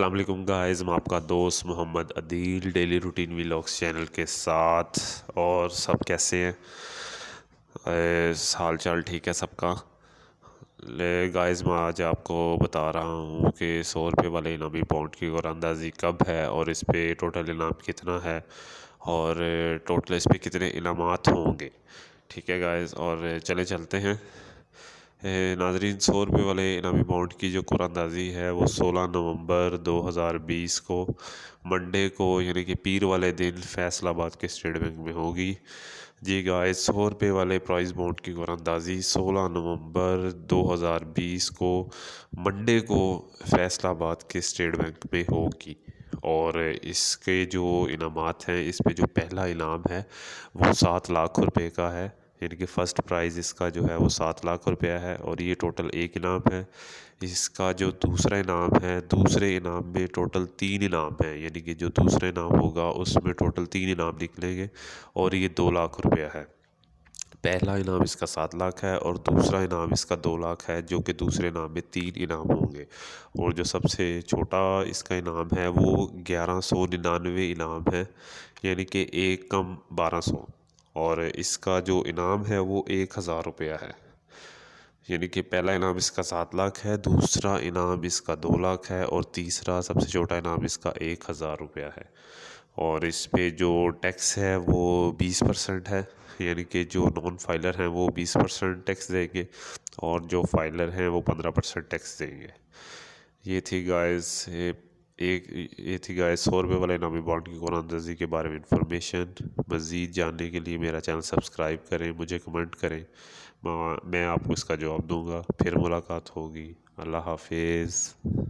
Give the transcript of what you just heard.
अल्लाम गाइस मैं आपका दोस्त Mohammad Adeel daily routine vlogs channel के साथ और सब कैसे हैं हाल चाल ठीक है सबका ले गाइस मैं आज आपको बता रहा हूँ कि सौ रुपये वाले इनामी पाउंड की और अंदाजी कब है और इस पर टोटल इनाम कितना है और टोटल इस पर कितने इनाम होंगे ठीक है गाइस और चले चलते हैं नाजरीन सौ रुपये वाले इनामी अमाउंट की जो कुरानंदाजी है वो सोलह नवंबर 2020 को मंडे को यानी कि पीर वाले दिन फैसलाबाद के स्टेट बैंक में होगी जी गाय सौ रुपये वाले प्राइस बॉन्ड की कुरानंदाजी सोलह नवंबर 2020 को मंडे को फैसलाबाद के स्टेट बैंक में होगी और इसके जो इनाम हैं इस पे जो पहला इनाम है वो सात लाख रुपए का है यानी कि फ़र्स्ट प्राइज़ इसका जो है वो सात लाख रुपया है और ये टोटल एक इनाम है इसका जो दूसरा इनाम है दूसरे इनाम में टोटल तीन इनाम है यानी कि जो दूसरा इनाम होगा उसमें टोटल तीन इनाम निकलेंगे और ये दो लाख रुपया है पहला इनाम इसका सात लाख है और दूसरा इनाम इसका दो लाख है जो कि दूसरे इनाम में तीन इनाम होंगे और जो सबसे छोटा इसका इनाम है वो ग्यारह सौ निन्यानवे इनाम है यानी कि एक कम बारह सौ और इसका जो इनाम है वो एक हज़ार रुपया है यानी कि पहला इनाम इसका सात लाख है दूसरा इनाम इसका दो लाख है और तीसरा सबसे छोटा इनाम इसका एक हज़ार रुपया है और इस पर जो टैक्स है वो बीस परसेंट है यानी कि जो नॉन फाइलर हैं वो बीस परसेंट टैक्स देंगे और जो फाइलर हैं वो पंद्रह परसेंट टैक्स देंगे ये थी गाइस एक ये थी गाय सौ रुपये वाले नामी बॉन्ड की कुरान दर्जी के बारे में इंफॉर्मेशन मज़ीद जानने के लिए मेरा चैनल सब्सक्राइब करें मुझे कमेंट करें मैं आपको इसका जवाब दूँगा फिर मुलाकात होगी अल्लाह हाफिज़